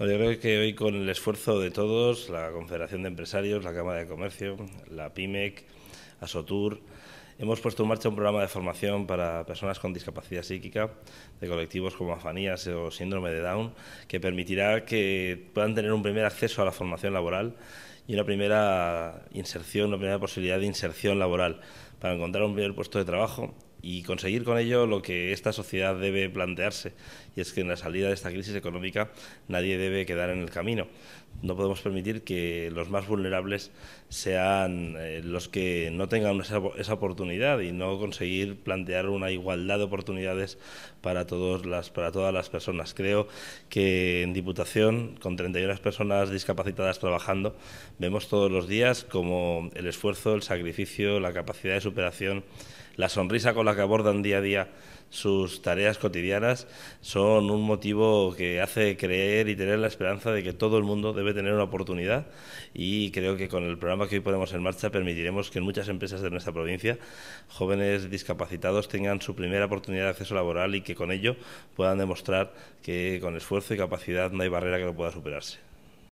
yo creo que hoy con el esfuerzo de todos, la Confederación de Empresarios, la Cámara de Comercio, la PIMEC, ASOTUR, hemos puesto en marcha un programa de formación para personas con discapacidad psíquica de colectivos como afanías o síndrome de Down, que permitirá que puedan tener un primer acceso a la formación laboral y una primera inserción, una primera posibilidad de inserción laboral para encontrar un primer puesto de trabajo y conseguir con ello lo que esta sociedad debe plantearse, y es que en la salida de esta crisis económica nadie debe quedar en el camino. No podemos permitir que los más vulnerables sean eh, los que no tengan esa, esa, oportunidad y no conseguir plantear una igualdad de oportunidades para, todos las, para todas las personas. Creo que en Diputación, con 31 personas discapacitadas trabajando, vemos todos los días como el esfuerzo, el sacrificio, la capacidad de superación, la sonrisa con la que abordan día a día sus tareas cotidianas son un motivo que hace creer y tener la esperanza de que todo el mundo debe tener una oportunidad y creo que con el programa que hoy ponemos en marcha permitiremos que en muchas empresas de nuestra provincia jóvenes discapacitados tengan su primera oportunidad de acceso laboral y que con ello puedan demostrar que con esfuerzo y capacidad no hay barrera que no pueda superarse.